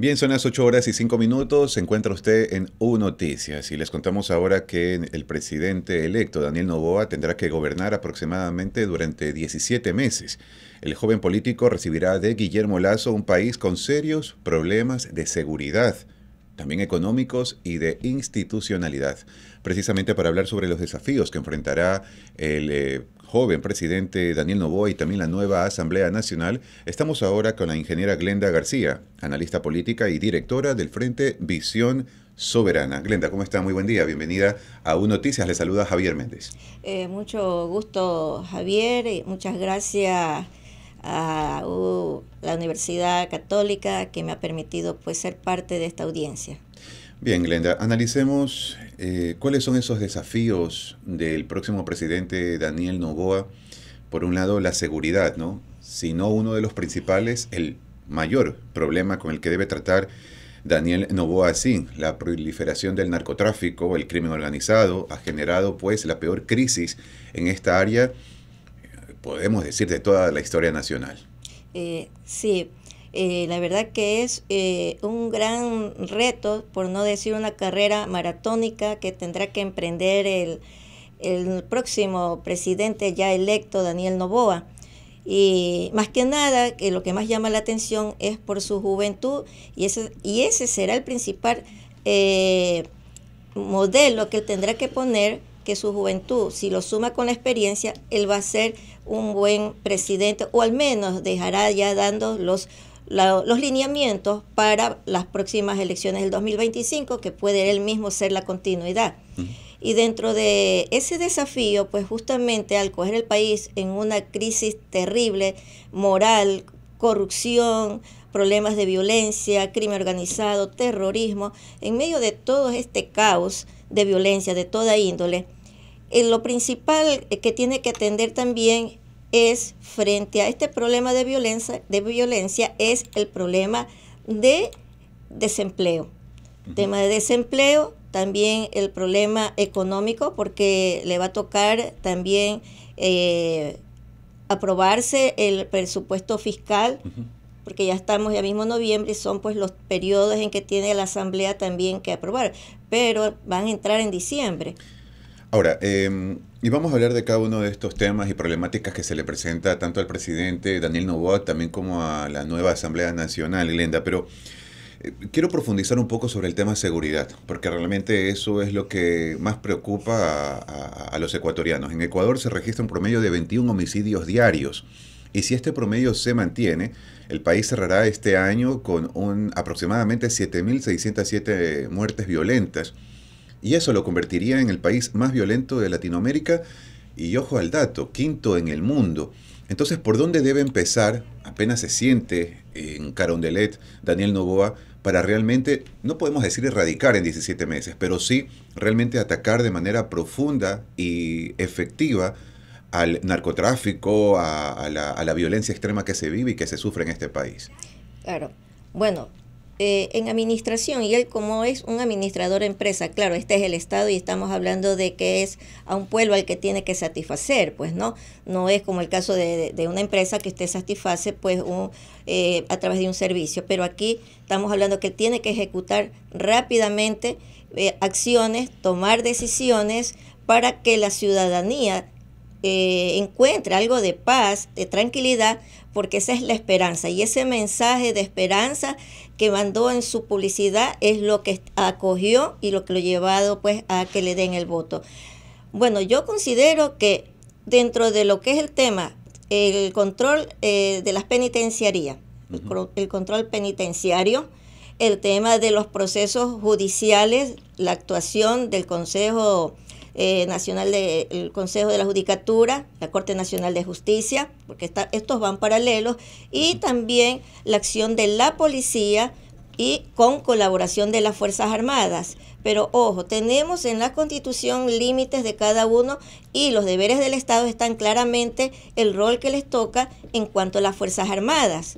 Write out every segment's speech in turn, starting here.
Bien, son las 8 horas y 5 minutos. Se encuentra usted en U Noticias y les contamos ahora que el presidente electo Daniel Novoa tendrá que gobernar aproximadamente durante 17 meses. El joven político recibirá de Guillermo Lazo un país con serios problemas de seguridad también económicos y de institucionalidad, precisamente para hablar sobre los desafíos que enfrentará el eh, joven presidente Daniel Novoa y también la nueva Asamblea Nacional, estamos ahora con la ingeniera Glenda García, analista política y directora del Frente Visión Soberana. Glenda, ¿cómo está? Muy buen día. Bienvenida a U Noticias. Le saluda Javier Méndez. Eh, mucho gusto, Javier. Y muchas gracias a la Universidad Católica que me ha permitido pues, ser parte de esta audiencia. Bien, Glenda, analicemos eh, cuáles son esos desafíos del próximo presidente Daniel Novoa. Por un lado, la seguridad, ¿no? Si no uno de los principales, el mayor problema con el que debe tratar Daniel Novoa Sin, la proliferación del narcotráfico, el crimen organizado, ha generado pues la peor crisis en esta área, podemos decir, de toda la historia nacional. Eh, sí, eh, la verdad que es eh, un gran reto, por no decir una carrera maratónica que tendrá que emprender el, próximo presidente ya electo, Daniel Novoa. Y más que nada, que lo que más llama la atención es por su juventud y ese, y ese será el principal eh, modelo que tendrá que poner que su juventud, si lo suma con la experiencia, él va a ser un buen presidente o al menos dejará ya dando los los lineamientos para las próximas elecciones del 2025, que puede él mismo ser la continuidad. Y dentro de ese desafío, pues justamente al coger el país en una crisis terrible, moral, corrupción, problemas de violencia, crimen organizado, terrorismo, en medio de todo este caos de violencia de toda índole, eh, lo principal eh, que tiene que atender también es frente a este problema de violencia, de violencia es el problema de desempleo. Tema de desempleo, también el problema económico, porque le va a tocar también eh, aprobarse el presupuesto fiscal, porque ya estamos ya mismo noviembre y son pues los periodos en que tiene la Asamblea también que aprobar, pero van a entrar en diciembre. Ahora, em, y vamos a hablar de cada uno de estos temas y problemáticas que se le presenta tanto al presidente Daniel Novoa, también como a la nueva Asamblea Nacional, Lenda Pero eh, quiero profundizar un poco sobre el tema seguridad, porque realmente eso es lo que más preocupa a, los ecuatorianos. En Ecuador se registra un promedio de 21 homicidios diarios. Y si este promedio se mantiene, el país cerrará este año con un, aproximadamente 7.607 muertes violentas y eso lo convertiría en el país más violento de Latinoamérica y ojo al dato, quinto en el mundo. Entonces, ¿por dónde debe empezar? Apenas se siente en Carondelet Daniel Novoa para realmente, no podemos decir erradicar en 17 meses, pero sí realmente atacar de manera profunda y efectiva al narcotráfico, a, la, a la violencia extrema que se vive y que se sufre en este país. Claro. Bueno, eh, en administración y él como es un administrador empresa, claro, este es el Estado y estamos hablando de que es a un pueblo al que tiene que satisfacer, pues no, no es como el caso de, una empresa que usted satisface pues eh, a través de un servicio, pero aquí estamos hablando que tiene que ejecutar rápidamente eh, acciones, tomar decisiones para que la ciudadanía eh, encuentre algo de paz, de tranquilidad, porque esa es la esperanza. Y ese mensaje de esperanza que mandó en su publicidad es lo que acogió y lo que lo ha llevado pues a que le den el voto. Bueno, yo considero que dentro de lo que es el tema, el control eh, de las penitenciarías, el control penitenciario, el tema de los procesos judiciales, la actuación del Consejo eh, Nacional del Consejo de la Judicatura, la Corte Nacional de Justicia, porque estos van paralelos, y también la acción de la policía y con colaboración de las Fuerzas Armadas. Pero ojo, tenemos en la Constitución límites de cada uno y los deberes del Estado están claramente el rol que les toca en cuanto a las Fuerzas Armadas.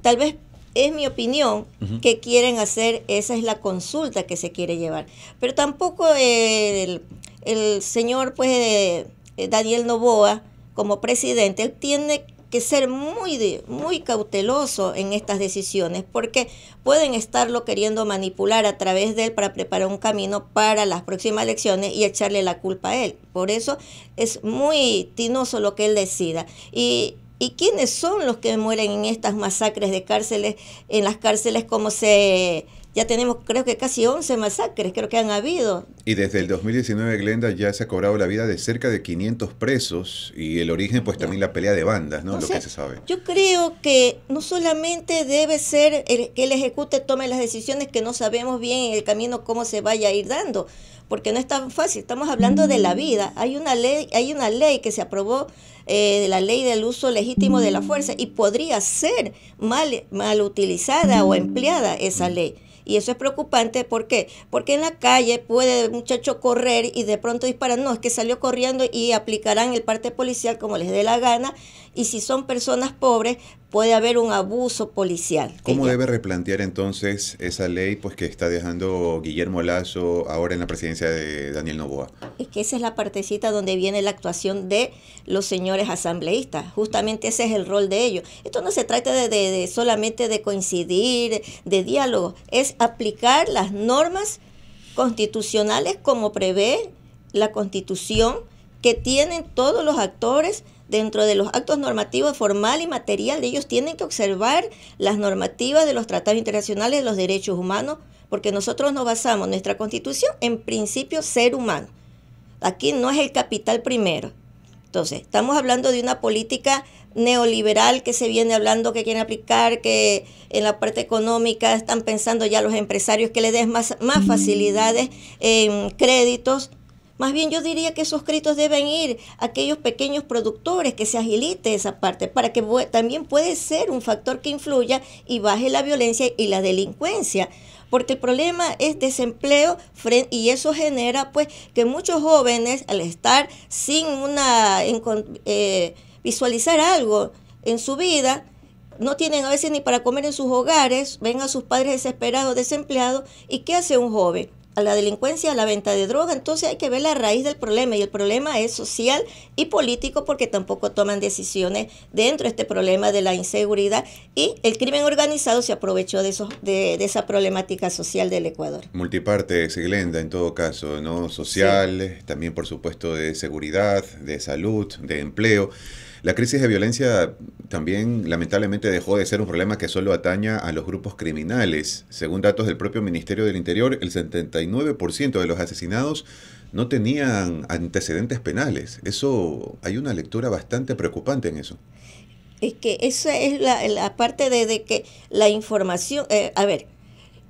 Tal vez es mi opinión que quieren hacer, esa es la consulta que se quiere llevar. Pero tampoco eh, el, el señor pues, eh, eh, Daniel Novoa como presidente, tiene que ser muy, muy cauteloso en estas decisiones porque pueden estarlo queriendo manipular a través de él para preparar un camino para las próximas elecciones y echarle la culpa a él. Por eso es muy tinoso lo que él decida. Y, ¿Y quiénes son los que mueren en estas masacres de cárceles, en las cárceles como se ya tenemos creo que casi 11 masacres, creo que han habido. Y desde el 2019, Glenda, ya se ha cobrado la vida de cerca de 500 presos y el origen, pues también la pelea de bandas, ¿no? Lo que se sabe. Yo creo que no solamente debe ser el que el ejecute tome las decisiones que no sabemos bien en el camino cómo se vaya a ir dando, porque no es tan fácil, estamos hablando de la vida. Hay una ley, hay una ley que se aprobó eh, la ley del uso legítimo de la fuerza y podría ser mal, mal utilizada o empleada esa ley. Y eso es preocupante, ¿por qué? Porque en la calle puede el muchacho correr y de pronto disparan, no, es que salió corriendo y aplicarán el parte policial como les dé la gana. Y si son personas pobres, puede haber un abuso policial. ¿Cómo debe replantear entonces esa ley pues que está dejando Guillermo Lazo ahora en la presidencia de Daniel Novoa? Es que esa es la partecita donde viene la actuación de los señores asambleístas. Justamente ese es el rol de ellos. Esto no se trata de solamente de coincidir, de diálogo, es aplicar las normas constitucionales como prevé la constitución que tienen todos los actores dentro de los actos normativos formal y material, ellos tienen que observar las normativas de los tratados internacionales de los derechos humanos, porque nosotros nos basamos nuestra constitución en principio ser humano. Aquí no es el capital primero. Entonces, estamos hablando de una política neoliberal que se viene hablando que quieren aplicar, que en la parte económica están pensando ya los empresarios que le den más, más mm. facilidades en créditos más bien yo diría que esos créditos deben ir a aquellos pequeños productores, que se agilite esa parte, para que también puede ser un factor que influya y baje la violencia y la delincuencia porque el problema es desempleo y eso genera pues que muchos jóvenes al estar sin una eh, visualizar algo en su vida no tienen a veces ni para comer en sus hogares, ven a sus padres desesperados, desempleados, ¿y qué hace un joven? a la delincuencia, a la venta de droga. Entonces hay que ver la raíz del problema y el problema es social y político porque tampoco toman decisiones dentro de este problema de la inseguridad y el crimen organizado se aprovechó de, eso, de, esa problemática social del Ecuador. Multipartes Glenda, en todo caso, ¿no? Social, también por supuesto de seguridad, de salud, de empleo. La crisis de violencia también lamentablemente dejó de ser un problema que solo ataña a los grupos criminales. Según datos del propio Ministerio del Interior, el 79% de los asesinados no tenían antecedentes penales. Eso hay una lectura bastante preocupante en eso. Es que esa es la, parte de, que la información, eh, a ver,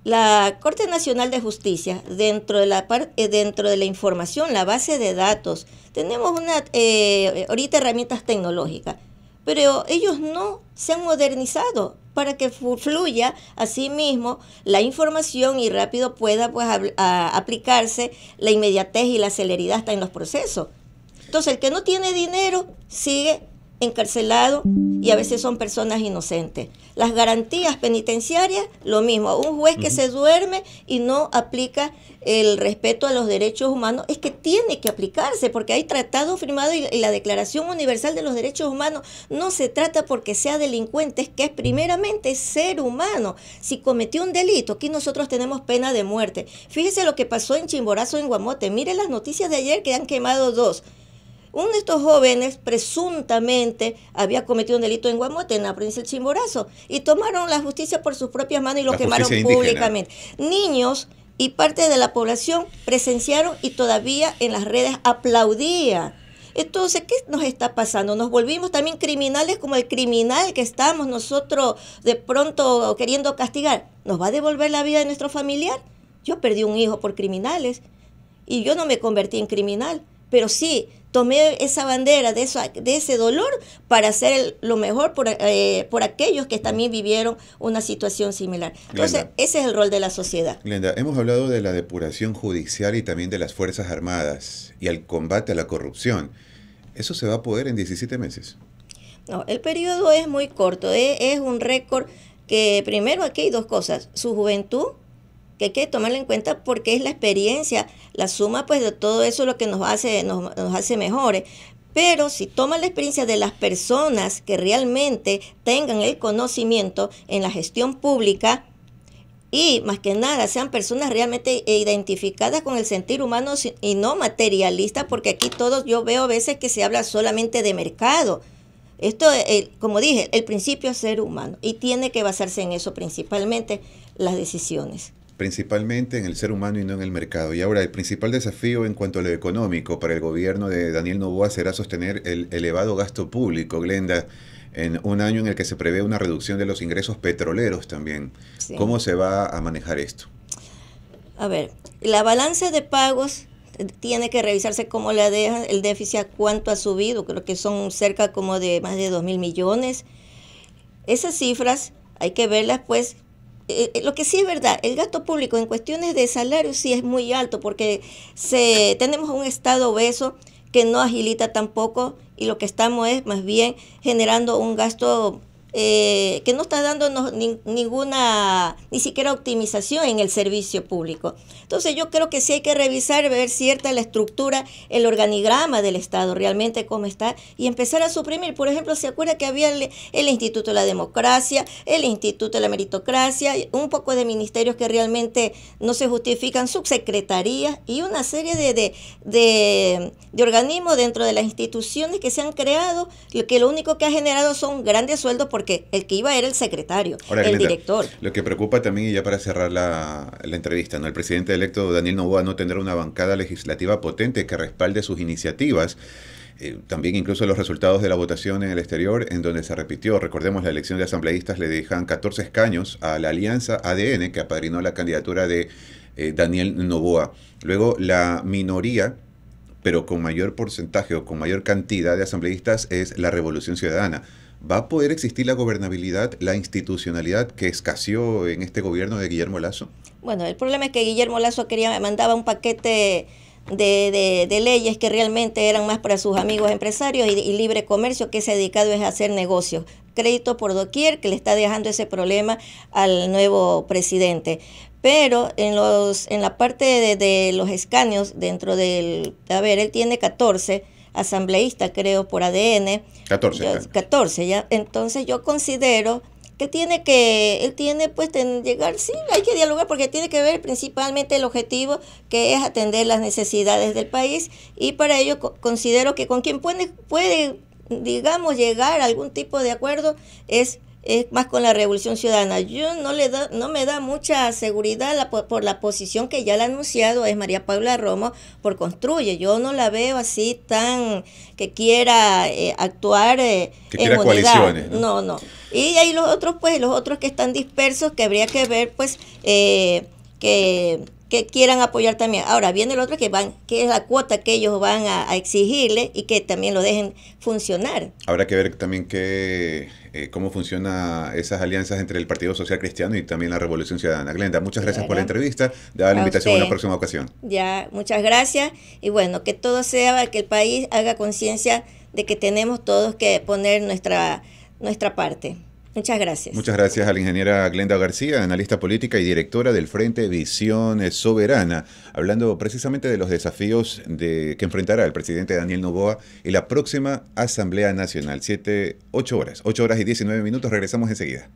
la Corte Nacional de Justicia, dentro de la, eh, dentro de la información, la base de datos, tenemos una, eh, ahorita herramientas tecnológicas, pero ellos no se han modernizado para que fluya a sí la información y rápido pueda pues, aplicarse la inmediatez y la celeridad hasta en los procesos. Entonces, el que no tiene dinero sigue encarcelado y a veces son personas inocentes. Las garantías penitenciarias, lo mismo. Un juez que se duerme y no aplica el respeto a los derechos humanos es que tiene que aplicarse porque hay tratado firmado y, la Declaración Universal de los Derechos Humanos no se trata porque sea delincuente, es que es primeramente ser humano. Si cometió un delito, aquí nosotros tenemos pena de muerte. Fíjese lo que pasó en Chimborazo, en Guamote. Mire las noticias de ayer que han quemado dos. Uno de estos jóvenes presuntamente había cometido un delito en Guamote, en la provincia del Chimborazo, y tomaron la justicia por sus propias manos y lo quemaron públicamente. Niños y parte de la población presenciaron y todavía en las redes aplaudía. Entonces, ¿qué nos está pasando? Nos volvimos también criminales como el criminal que estamos nosotros de pronto queriendo castigar. ¿Nos va a devolver la vida de nuestro familiar? Yo perdí un hijo por criminales y yo no me convertí en criminal, pero sí tomé esa bandera de, eso de ese dolor para hacer lo mejor por, eh, por, aquellos que también vivieron una situación similar. Entonces, ese es el rol de la sociedad. Linda, hemos hablado de la depuración judicial y también de las Fuerzas Armadas y el combate a la corrupción. ¿Eso se va a poder en 17 meses? No, el periodo es muy corto, es, ¿eh? es un récord que primero aquí hay dos cosas, su juventud que hay que tomarla en cuenta porque es la experiencia, la suma pues de todo eso lo que nos hace, nos, hace mejores. Pero si toma la experiencia de las personas que realmente tengan el conocimiento en la gestión pública y más que nada sean personas realmente identificadas con el sentir humano y no materialistas, porque aquí todos yo veo a veces que se habla solamente de mercado. Esto, como dije, el principio es ser humano y tiene que basarse en eso principalmente las decisiones principalmente en el ser humano y no en el mercado. Y ahora el principal desafío en cuanto a lo económico para el gobierno de Daniel Novoa será sostener el elevado gasto público, Glenda, en un año en el que se prevé una reducción de los ingresos petroleros también. ¿Cómo se va a manejar esto? A ver, la balanza de pagos tiene que revisarse cómo la deja, el déficit cuánto ha subido, creo que son cerca como de más de 2 mil millones. Esas cifras hay que verlas pues eh, eh, lo que sí es verdad, el gasto público en cuestiones de salario sí es muy alto porque se, tenemos un Estado obeso que no agilita tampoco y lo que estamos es más bien generando un gasto eh, que no está dándonos ninguna, ni siquiera optimización en el servicio público. Entonces yo creo que sí hay que revisar, ver cierta la estructura, el organigrama del Estado, realmente cómo está, y empezar a suprimir. Por ejemplo, se acuerda que había el, Instituto de la Democracia, el Instituto de la Meritocracia, un poco de ministerios que realmente no se justifican, subsecretarías y una serie de, de organismos dentro de las instituciones que se han creado, que lo único que ha generado son grandes sueldos por porque el que iba era el secretario, el director. Lo que preocupa también, y ya para cerrar la, entrevista, ¿no? el presidente electo Daniel Novoa no tendrá una bancada legislativa potente que respalde sus iniciativas. Eh, también incluso los resultados de la votación en el exterior, en donde se repitió, recordemos, la elección de asambleístas le dejan 14 escaños a la alianza ADN que apadrinó la candidatura de eh, Daniel Novoa. Luego la minoría pero con mayor porcentaje o con mayor cantidad de asambleístas es la Revolución Ciudadana. ¿va a poder existir la gobernabilidad, la institucionalidad que escaseó en este gobierno de Guillermo Lazo? Bueno, el problema es que Guillermo Lazo quería, mandaba un paquete de, leyes que realmente eran más para sus amigos empresarios y, libre comercio que se ha dedicado es a hacer negocios. Crédito por doquier que le está dejando ese problema al nuevo presidente. Pero en, los, en la parte de, los escaños dentro del... A ver, él tiene 14 asambleísta, creo, por ADN. 14. Ya, ya. Entonces yo considero que tiene que, él tiene pues llegar, sí, hay que dialogar porque tiene que ver principalmente el objetivo que es atender las necesidades del país y para ello considero que con quien puede, puede digamos, llegar a algún tipo de acuerdo es es más con la Revolución Ciudadana. Yo no, le da, no me da mucha seguridad la, por, la posición que ya la ha anunciado es María Paula Romo por Construye. Yo no la veo así tan que quiera eh, actuar eh, en ¿no? ¿no? Y hay los otros, pues, los otros que están dispersos, que habría que ver, pues, eh, que que quieran apoyar también. Ahora viene el otro que van, es la cuota que ellos van a, exigirle y que también lo dejen funcionar. Habrá que ver también que, eh, cómo funcionan esas alianzas entre el Partido Social Cristiano y también la Revolución Ciudadana. Glenda, muchas gracias por la entrevista. Da la invitación a una próxima ocasión. Ya, muchas gracias. Y bueno, que todo sea, que el país haga conciencia de que tenemos todos que poner nuestra, nuestra parte. Muchas gracias. Muchas gracias a la ingeniera Glenda García, analista política y directora del Frente Visión Soberana, hablando precisamente de los desafíos de, que enfrentará el presidente Daniel Novoa en la próxima Asamblea Nacional. Siete, ocho horas, ocho horas y diecinueve minutos. Regresamos enseguida.